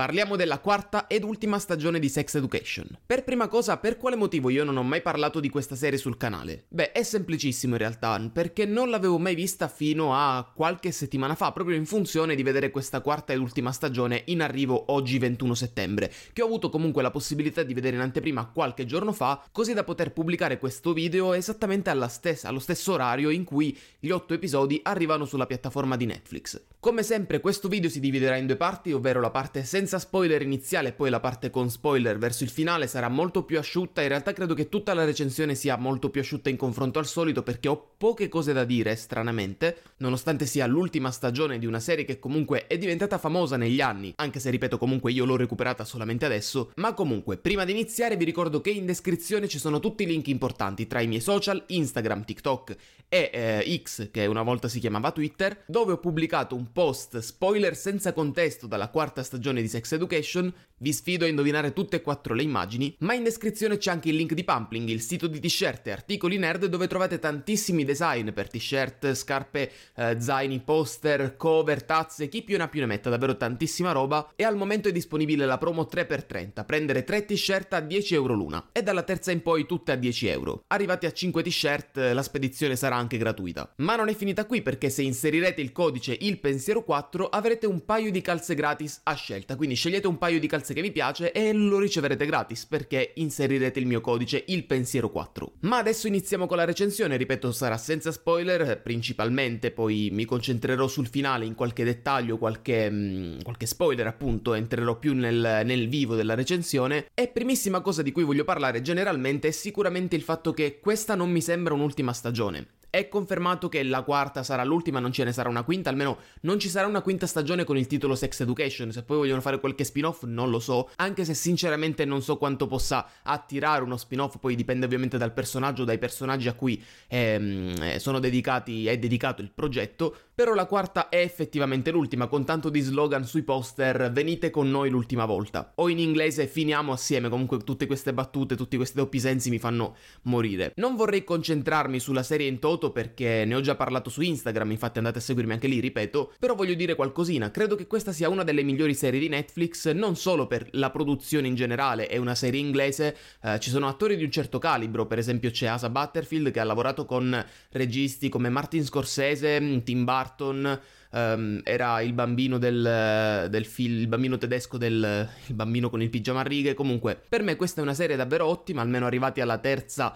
Parliamo della quarta ed ultima stagione di Sex Education. Per prima cosa, per quale motivo io non ho mai parlato di questa serie sul canale? Beh, è semplicissimo in realtà, perché non l'avevo mai vista fino a qualche settimana fa, proprio in funzione di vedere questa quarta ed ultima stagione in arrivo oggi 21 settembre, che ho avuto comunque la possibilità di vedere in anteprima qualche giorno fa, così da poter pubblicare questo video esattamente stes- allo stesso orario in cui gli otto episodi arrivano sulla piattaforma di Netflix. Come sempre questo video si dividerà in due parti, ovvero la parte senza spoiler iniziale e poi la parte con spoiler verso il finale sarà molto più asciutta, in realtà credo che tutta la recensione sia molto più asciutta in confronto al solito perché ho poche cose da dire, stranamente, nonostante sia l'ultima stagione di una serie che comunque è diventata famosa negli anni, anche se ripeto comunque io l'ho recuperata solamente adesso, ma comunque prima di iniziare vi ricordo che in descrizione ci sono tutti i link importanti tra i miei social, Instagram, TikTok e eh, X che una volta si chiamava Twitter, dove ho pubblicato un post spoiler senza contesto dalla quarta stagione di Sex Education, vi sfido a indovinare tutte e quattro le immagini, ma in descrizione c'è anche il link di Pumpling, il sito di t-shirt e articoli nerd dove trovate tantissimi design per t-shirt, scarpe, eh, zaini, poster, cover, tazze, chi più ne ha più ne metta, davvero tantissima roba e al momento è disponibile la promo 3x30, prendere 3 t-shirt a 10 euro l'una e dalla terza in poi tutte a 10 euro. Arrivati a 5 t-shirt eh, la spedizione sarà anche gratuita. Ma non è finita qui perché se inserirete il codice il pensiero 4 avrete un paio di calze gratis a scelta, quindi scegliete un paio di calze che vi piace e lo riceverete gratis perché inserirete il mio codice il pensiero 4. Ma adesso iniziamo con la recensione, ripeto sarà senza spoiler principalmente, poi mi concentrerò sul finale in qualche dettaglio, qualche, mh, mm, qualche spoiler appunto, entrerò più nel, nel vivo della recensione e primissima cosa di cui voglio parlare generalmente è sicuramente il fatto che questa non mi sembra un'ultima stagione. È confermato che la quarta sarà l'ultima, non ce ne sarà una quinta, almeno non ci sarà una quinta stagione con il titolo Sex Education, se poi vogliono fare qualche spin-off non lo so, anche se sinceramente non so quanto possa attirare uno spin-off, poi dipende ovviamente dal personaggio, dai personaggi a cui ehm, eh, sono dedicati, è dedicato il progetto, però la quarta è effettivamente l'ultima, con tanto di slogan sui poster, venite con noi l'ultima volta, o in inglese finiamo assieme, comunque tutte queste battute, tutti questi doppi sensi mi fanno morire. Non vorrei concentrarmi sulla serie in toto, voto perché ne ho già parlato su Instagram, infatti andate a seguirmi anche lì, ripeto, però voglio dire qualcosina, credo che questa sia una delle migliori serie di Netflix, non solo per la produzione in generale, è una serie inglese, eh, ci sono attori di un certo calibro, per esempio c'è Asa Butterfield che ha lavorato con registi come Martin Scorsese, mm, Tim Burton, Um, era il bambino del, del film, il bambino tedesco del il bambino con il pigiama a righe. Comunque, per me questa è una serie davvero ottima, almeno arrivati alla terza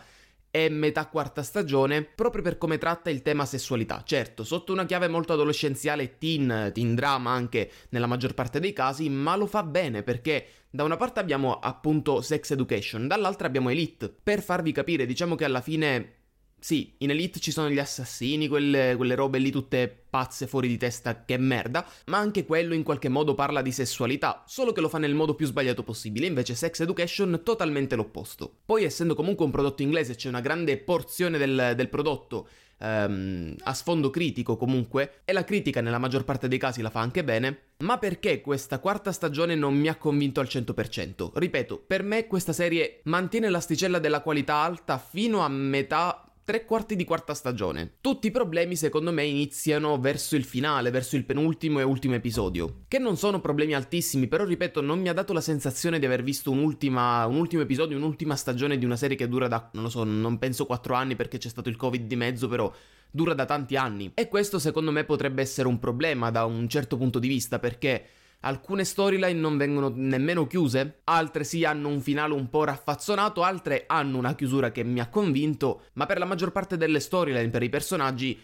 e metà quarta stagione, proprio per come tratta il tema sessualità. Certo, sotto una chiave molto adolescenziale teen, teen drama anche nella maggior parte dei casi, ma lo fa bene perché da una parte abbiamo appunto sex education, dall'altra abbiamo elite. Per farvi capire, diciamo che alla fine sì, in Elite ci sono gli assassini, quelle, quelle, robe lì tutte pazze fuori di testa che merda, ma anche quello in qualche modo parla di sessualità, solo che lo fa nel modo più sbagliato possibile, invece Sex Education totalmente l'opposto. Poi essendo comunque un prodotto inglese c'è una grande porzione del, del prodotto ehm, a sfondo critico comunque, e la critica nella maggior parte dei casi la fa anche bene, ma perché questa quarta stagione non mi ha convinto al 100%? Ripeto, per me questa serie mantiene l'asticella della qualità alta fino a metà tre quarti di quarta stagione. Tutti i problemi secondo me iniziano verso il finale, verso il penultimo e ultimo episodio, che non sono problemi altissimi, però ripeto non mi ha dato la sensazione di aver visto un ultimo episodio, un'ultima stagione di una serie che dura da, non lo so, non penso 4 anni perché c'è stato il covid di mezzo, però dura da tanti anni. E questo secondo me potrebbe essere un problema da un certo punto di vista perché Alcune storyline non vengono nemmeno chiuse, altre sì hanno un finale un po' raffazzonato, altre hanno una chiusura che mi ha convinto, ma per la maggior parte delle storyline, per i personaggi,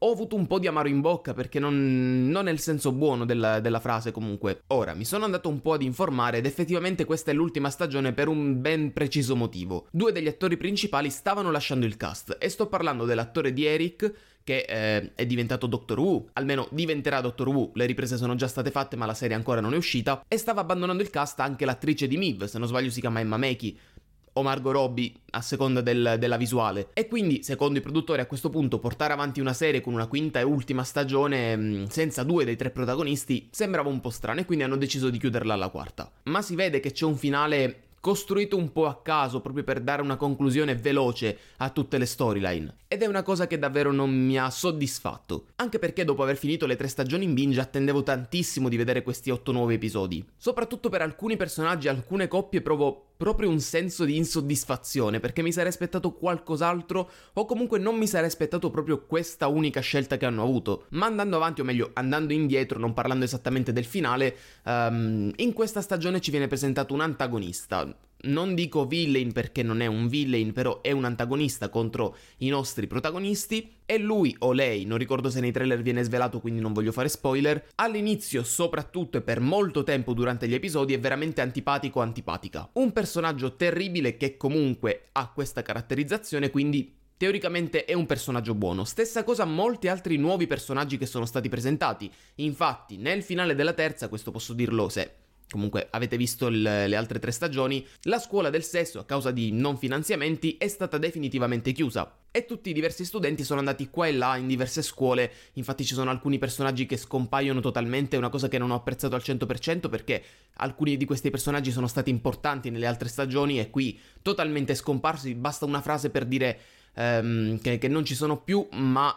ho avuto un po' di amaro in bocca perché non, non nel senso buono della, della, frase comunque. Ora, mi sono andato un po' ad informare ed effettivamente questa è l'ultima stagione per un ben preciso motivo. Due degli attori principali stavano lasciando il cast e sto parlando dell'attore di Eric che eh, è diventato Doctor Who, almeno diventerà Doctor Who, le riprese sono già state fatte ma la serie ancora non è uscita, e stava abbandonando il cast anche l'attrice di Miv, se non sbaglio si chiama Emma Mackey, o Margot Robbie a seconda del, della visuale. E quindi, secondo i produttori, a questo punto portare avanti una serie con una quinta e ultima stagione mm, senza due dei tre protagonisti sembrava un po' strano e quindi hanno deciso di chiuderla alla quarta. Ma si vede che c'è un finale costruito un po' a caso proprio per dare una conclusione veloce a tutte le storyline ed è una cosa che davvero non mi ha soddisfatto, anche perché dopo aver finito le tre stagioni in binge attendevo tantissimo di vedere questi otto nuovi episodi. Soprattutto per alcuni personaggi e alcune coppie provo proprio un senso di insoddisfazione perché mi sarei aspettato qualcos'altro o comunque non mi sarei aspettato proprio questa unica scelta che hanno avuto. Ma andando avanti, o meglio andando indietro, non parlando esattamente del finale, um, in questa stagione ci viene presentato un antagonista, non dico villain perché non è un villain, però è un antagonista contro i nostri protagonisti. E lui o lei, non ricordo se nei trailer viene svelato, quindi non voglio fare spoiler. All'inizio, soprattutto e per molto tempo durante gli episodi, è veramente antipatico o antipatica. Un personaggio terribile che comunque ha questa caratterizzazione, quindi teoricamente è un personaggio buono. Stessa cosa molti altri nuovi personaggi che sono stati presentati. Infatti, nel finale della terza, questo posso dirlo se Comunque avete visto l- le altre tre stagioni, la scuola del sesso a causa di non finanziamenti è stata definitivamente chiusa e tutti i diversi studenti sono andati qua e là in diverse scuole, infatti ci sono alcuni personaggi che scompaiono totalmente, una cosa che non ho apprezzato al 100% perché alcuni di questi personaggi sono stati importanti nelle altre stagioni e qui totalmente scomparsi, basta una frase per dire ehm, che-, che non ci sono più, ma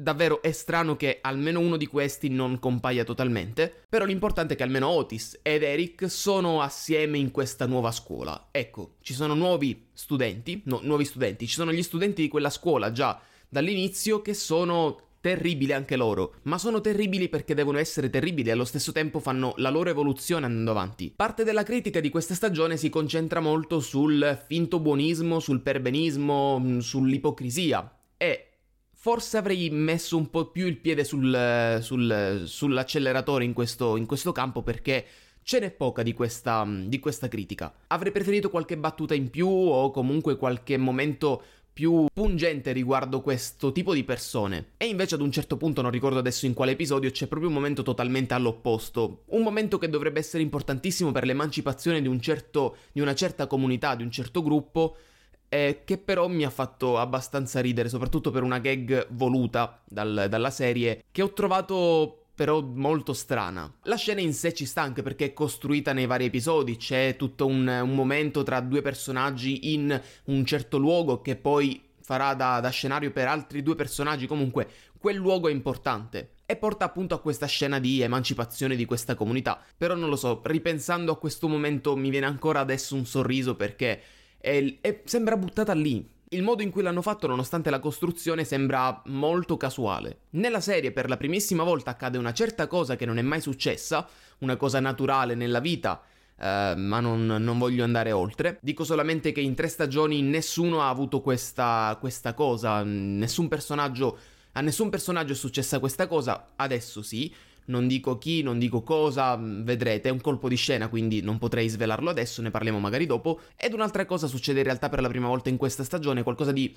Davvero è strano che almeno uno di questi non compaia totalmente, però l'importante è che almeno Otis ed Eric sono assieme in questa nuova scuola. Ecco, ci sono nuovi studenti, no, nuovi studenti, ci sono gli studenti di quella scuola già dall'inizio che sono terribili anche loro, ma sono terribili perché devono essere terribili e allo stesso tempo fanno la loro evoluzione andando avanti. Parte della critica di questa stagione si concentra molto sul finto buonismo, sul perbenismo, mm, sull'ipocrisia. E Forse avrei messo un po' più il piede sul, sul, sull'acceleratore in questo, in questo campo perché ce n'è poca di questa, di questa critica. Avrei preferito qualche battuta in più o comunque qualche momento più pungente riguardo questo tipo di persone. E invece ad un certo punto, non ricordo adesso in quale episodio, c'è proprio un momento totalmente all'opposto. Un momento che dovrebbe essere importantissimo per l'emancipazione di, un certo, di una certa comunità, di un certo gruppo, eh, che però mi ha fatto abbastanza ridere, soprattutto per una gag voluta dal, dalla serie, che ho trovato però molto strana. La scena in sé ci sta anche perché è costruita nei vari episodi, c'è tutto un, un momento tra due personaggi in un certo luogo che poi farà da, da scenario per altri due personaggi, comunque quel luogo è importante e porta appunto a questa scena di emancipazione di questa comunità. Però non lo so, ripensando a questo momento mi viene ancora adesso un sorriso perché e, e sembra buttata lì. Il modo in cui l'hanno fatto, nonostante la costruzione, sembra molto casuale. Nella serie, per la primissima volta, accade una certa cosa che non è mai successa, una cosa naturale nella vita, eh, ma non, non, voglio andare oltre. Dico solamente che in tre stagioni nessuno ha avuto questa, questa cosa, nessun personaggio. A nessun personaggio è successa questa cosa, adesso sì, non dico chi, non dico cosa, mm, vedrete, è un colpo di scena, quindi non potrei svelarlo adesso, ne parliamo magari dopo. Ed un'altra cosa succede in realtà per la prima volta in questa stagione, qualcosa di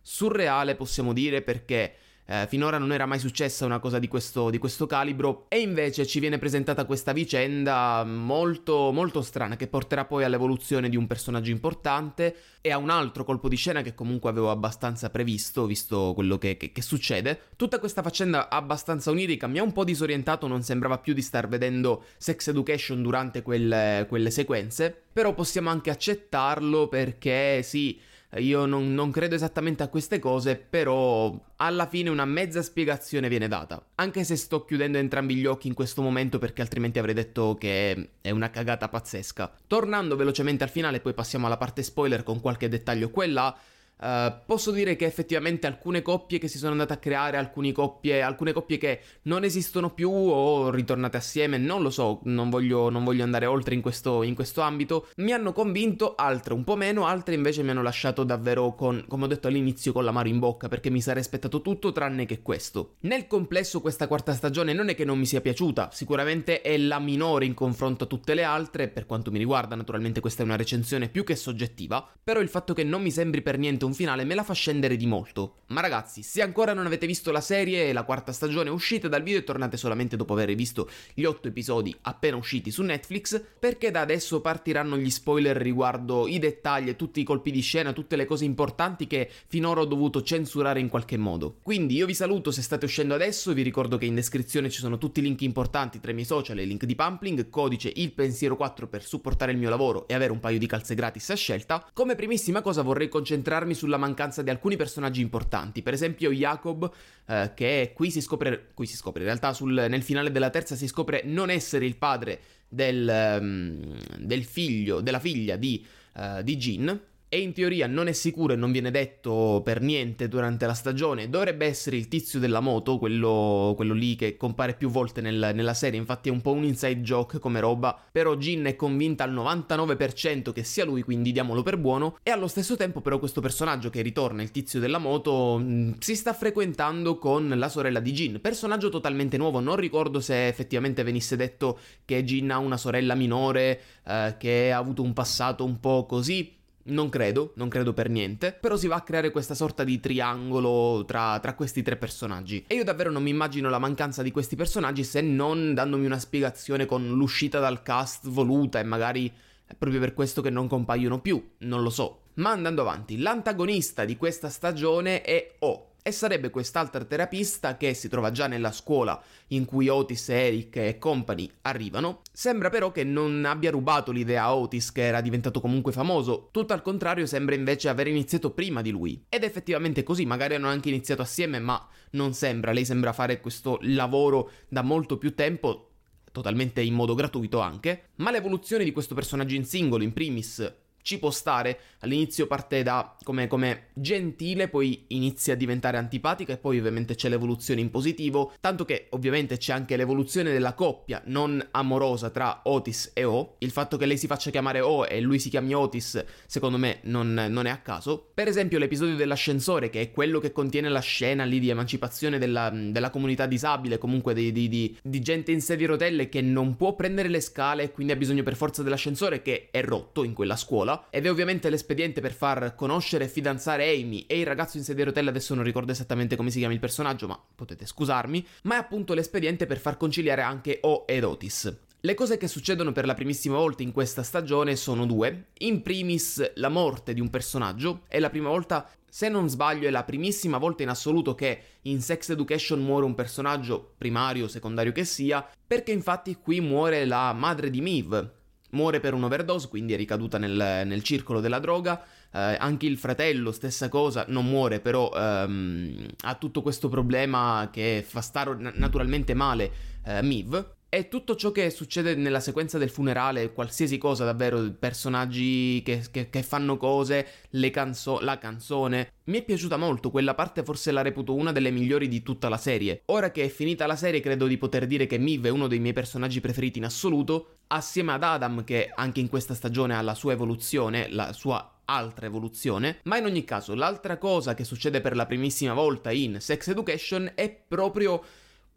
surreale possiamo dire perché eh, finora non era mai successa una cosa di questo, di questo, calibro e invece ci viene presentata questa vicenda molto, molto strana che porterà poi all'evoluzione di un personaggio importante e a un altro colpo di scena che comunque avevo abbastanza previsto, visto quello che, che, che succede. Tutta questa faccenda abbastanza onirica mi ha un po' disorientato, non sembrava più di star vedendo Sex Education durante quelle, quelle sequenze, però possiamo anche accettarlo perché sì eh, io non, non credo esattamente a queste cose, però alla fine una mezza spiegazione viene data. Anche se sto chiudendo entrambi gli occhi in questo momento perché altrimenti avrei detto che è una cagata pazzesca. Tornando velocemente al finale, poi passiamo alla parte spoiler con qualche dettaglio qua e là. Uh, posso dire che effettivamente alcune coppie che si sono andate a creare, alcune coppie, alcune coppie che non esistono più o ritornate assieme, non lo so, non voglio, non voglio andare oltre in questo, in questo, ambito, mi hanno convinto, altre un po' meno, altre invece mi hanno lasciato davvero con, come ho detto all'inizio, con l'amaro in bocca perché mi sarei aspettato tutto tranne che questo. Nel complesso questa quarta stagione non è che non mi sia piaciuta, sicuramente è la minore in confronto a tutte le altre, per quanto mi riguarda naturalmente questa è una recensione più che soggettiva, però il fatto che non mi sembri per niente un un finale me la fa scendere di molto. Ma ragazzi, se ancora non avete visto la serie, la quarta stagione uscite dal video e tornate solamente dopo aver visto gli otto episodi appena usciti su Netflix, perché da adesso partiranno gli spoiler riguardo i dettagli, tutti i colpi di scena, tutte le cose importanti che finora ho dovuto censurare in qualche modo. Quindi io vi saluto se state uscendo adesso, vi ricordo che in descrizione ci sono tutti i link importanti tra i miei social e link di Pumpling, codice il pensiero 4 per supportare il mio lavoro e avere un paio di calze gratis a scelta. Come primissima cosa vorrei concentrarmi sulla mancanza di alcuni personaggi importanti, per esempio Jacob, eh, che qui si scopre, qui si scopre, in realtà sul, nel finale della terza si scopre non essere il padre del, mm, del figlio, della figlia di, uh, di Jean, e in teoria non è sicuro e non viene detto per niente durante la stagione, dovrebbe essere il tizio della moto, quello, quello lì che compare più volte nel, nella serie, infatti è un po' un inside joke come roba, però Jin è convinta al 99% che sia lui, quindi diamolo per buono, e allo stesso tempo però questo personaggio che ritorna, il tizio della moto, mm, si sta frequentando con la sorella di Jin, personaggio totalmente nuovo, non ricordo se effettivamente venisse detto che Jin ha una sorella minore, eh, che ha avuto un passato un po' così, non credo, non credo per niente, però si va a creare questa sorta di triangolo tra, tra, questi tre personaggi. E io davvero non mi immagino la mancanza di questi personaggi se non dandomi una spiegazione con l'uscita dal cast voluta e magari è proprio per questo che non compaiono più, non lo so. Ma andando avanti, l'antagonista di questa stagione è O, e sarebbe quest'altra terapista che si trova già nella scuola in cui Otis, Eric e company arrivano. Sembra però che non abbia rubato l'idea a Otis che era diventato comunque famoso, tutto al contrario sembra invece aver iniziato prima di lui. Ed effettivamente così, magari hanno anche iniziato assieme, ma non sembra, lei sembra fare questo lavoro da molto più tempo totalmente in modo gratuito anche, ma l'evoluzione di questo personaggio in singolo in primis ci può stare. All'inizio parte da come, come, gentile, poi inizia a diventare antipatica e poi ovviamente c'è l'evoluzione in positivo, tanto che ovviamente c'è anche l'evoluzione della coppia non amorosa tra Otis e O. Il fatto che lei si faccia chiamare O e lui si chiami Otis, secondo me non, non è a caso. Per esempio l'episodio dell'ascensore, che è quello che contiene la scena lì di emancipazione della, della comunità disabile, comunque di, di, di, di gente in sedia di rotelle che non può prendere le scale e quindi ha bisogno per forza dell'ascensore che è rotto in quella scuola scuola ed è ovviamente l'espediente per far conoscere e fidanzare Amy e il ragazzo in sedia a rotelle, adesso non ricordo esattamente come si chiama il personaggio, ma potete scusarmi, ma è appunto l'espediente per far conciliare anche O ed Otis. Le cose che succedono per la primissima volta in questa stagione sono due. In primis la morte di un personaggio, è la prima volta, se non sbaglio, è la primissima volta in assoluto che in Sex Education muore un personaggio, primario o secondario che sia, perché infatti qui muore la madre di Meve, Muore per un'overdose, quindi è ricaduta nel, nel circolo della droga. Eh, anche il fratello, stessa cosa, non muore, però ehm, ha tutto questo problema che fa stare naturalmente male eh, Miv. E tutto ciò che succede nella sequenza del funerale, qualsiasi cosa davvero, personaggi che, che, che fanno cose, canzo- la canzone, mi è piaciuta molto, quella parte forse la reputo una delle migliori di tutta la serie. Ora che è finita la serie credo di poter dire che Miv è uno dei miei personaggi preferiti in assoluto, assieme ad Adam che anche in questa stagione ha la sua evoluzione, la sua altra evoluzione, ma in ogni caso l'altra cosa che succede per la primissima volta in Sex Education è proprio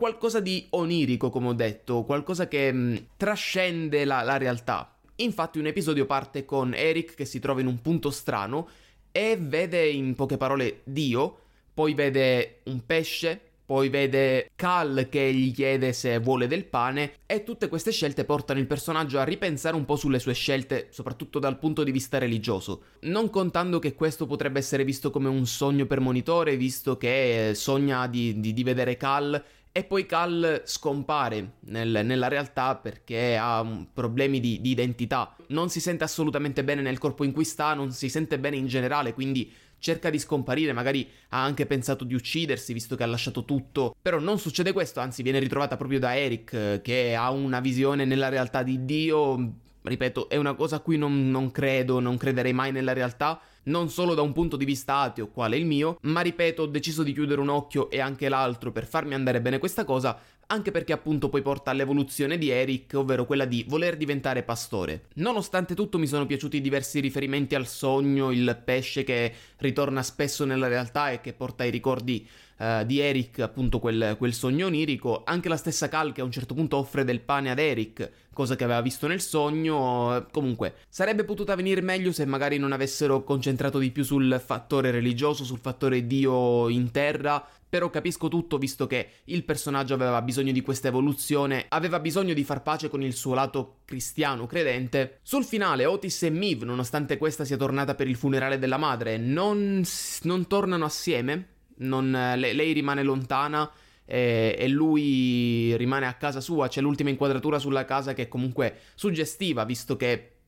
qualcosa di onirico, come ho detto, qualcosa che mh, mm, trascende la, la realtà. Infatti un episodio parte con Eric che si trova in un punto strano e vede in poche parole Dio, poi vede un pesce, poi vede Cal che gli chiede se vuole del pane e tutte queste scelte portano il personaggio a ripensare un po' sulle sue scelte, soprattutto dal punto di vista religioso, non contando che questo potrebbe essere visto come un sogno per monitore, visto che eh, sogna di, di, di vedere Cal e poi Cal scompare nel, nella realtà perché ha problemi di, di, identità. Non si sente assolutamente bene nel corpo in cui sta, non si sente bene in generale, quindi cerca di scomparire. Magari ha anche pensato di uccidersi visto che ha lasciato tutto. Però non succede questo, anzi, viene ritrovata proprio da Eric che ha una visione nella realtà di Dio. Ripeto, è una cosa a cui non, non credo, non crederei mai nella realtà non solo da un punto di vista ateo quale il mio, ma ripeto ho deciso di chiudere un occhio e anche l'altro per farmi andare bene questa cosa anche perché appunto poi porta all'evoluzione di Eric, ovvero quella di voler diventare pastore. Nonostante tutto mi sono piaciuti diversi riferimenti al sogno, il pesce che ritorna spesso nella realtà e che porta ai ricordi uh, di Eric, appunto quel, quel sogno onirico, anche la stessa Cal che a un certo punto offre del pane ad Eric, cosa che aveva visto nel sogno, comunque sarebbe potuta venire meglio se magari non avessero concentrato di più sul fattore religioso, sul fattore Dio in terra, però capisco tutto visto che il personaggio aveva bisogno di questa evoluzione, aveva bisogno di far pace con il suo lato cristiano credente. Sul finale Otis e Miv, nonostante questa sia tornata per il funerale della madre, non, non tornano assieme, non, lei, lei rimane lontana eh, e, lui rimane a casa sua. C'è l'ultima inquadratura sulla casa che è comunque suggestiva, visto che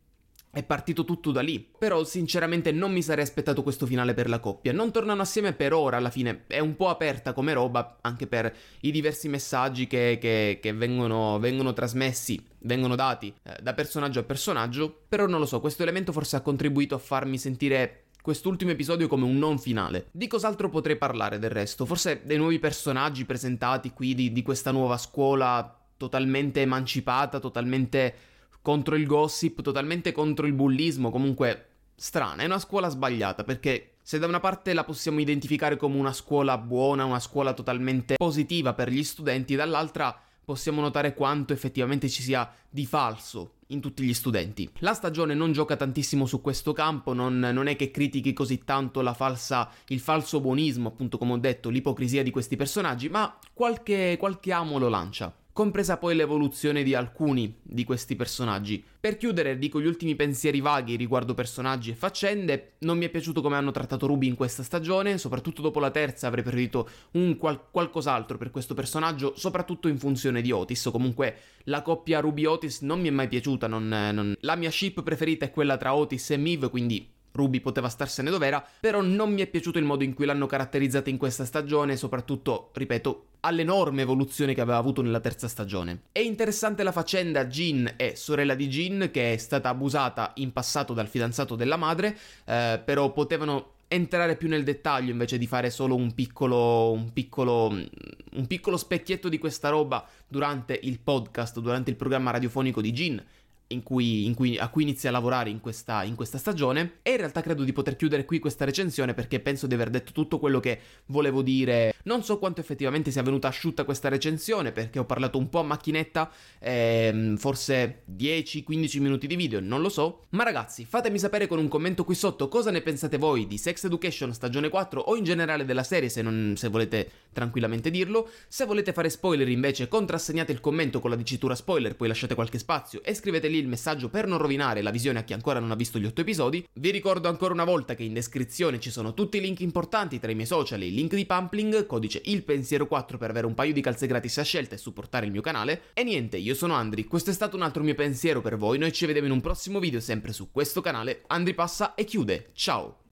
è partito tutto da lì. Però sinceramente non mi sarei aspettato questo finale per la coppia. Non tornano assieme per ora, alla fine è un po' aperta come roba, anche per i diversi messaggi che, che, che vengono, vengono, trasmessi, vengono dati eh, da personaggio a personaggio. Però non lo so, questo elemento forse ha contribuito a farmi sentire quest'ultimo episodio come un non finale. Di cos'altro potrei parlare del resto? Forse dei nuovi personaggi presentati qui, di, di questa nuova scuola totalmente emancipata, totalmente contro il gossip, totalmente contro il bullismo, comunque strana, è una scuola sbagliata perché se da una parte la possiamo identificare come una scuola buona, una scuola totalmente positiva per gli studenti, dall'altra possiamo notare quanto effettivamente ci sia di falso in tutti gli studenti. La stagione non gioca tantissimo su questo campo, non, non è che critichi così tanto falsa, il falso buonismo, appunto come ho detto, l'ipocrisia di questi personaggi, ma qualche, qualche amo lo lancia compresa poi l'evoluzione di alcuni di questi personaggi. Per chiudere, dico gli ultimi pensieri vaghi riguardo personaggi e faccende. Non mi è piaciuto come hanno trattato Ruby in questa stagione, soprattutto dopo la terza avrei preferito un qual- qualcos'altro per questo personaggio, soprattutto in funzione di Otis. comunque la coppia Ruby-Otis non mi è mai piaciuta, non, non... la mia ship preferita è quella tra Otis e Miv, quindi Ruby poteva starsene dov'era, però non mi è piaciuto il modo in cui l'hanno caratterizzata in questa stagione, soprattutto, ripeto, all'enorme evoluzione che aveva avuto nella terza stagione. È interessante la faccenda Jean e sorella di Jean, che è stata abusata in passato dal fidanzato della madre, eh, però potevano entrare più nel dettaglio invece di fare solo un piccolo, un piccolo, un piccolo specchietto di questa roba durante il podcast, durante il programma radiofonico di Gin, cui, cui, a cui inizia a lavorare in questa, in questa, stagione. E in realtà credo di poter chiudere qui questa recensione perché penso di aver detto tutto quello che volevo dire. Non so quanto effettivamente sia venuta asciutta questa recensione perché ho parlato un po' a macchinetta, ehm, forse 10-15 minuti di video, non lo so. Ma ragazzi, fatemi sapere con un commento qui sotto cosa ne pensate voi di Sex Education stagione 4 o in generale della serie se, non, se volete tranquillamente dirlo. Se volete fare spoiler invece contrassegnate il commento con la dicitura spoiler, poi lasciate qualche spazio e scrivete lì il messaggio per non rovinare la visione a chi ancora non ha visto gli otto episodi. Vi ricordo ancora una volta che in descrizione ci sono tutti i link importanti tra i miei social e il link di Pumpling, codice ilpensiero 4 per avere un paio di calze gratis a scelta e supportare il mio canale. E niente, io sono Andri, questo è stato un altro mio pensiero per voi, noi ci vediamo in un prossimo video sempre su questo canale. Andri passa e chiude, ciao!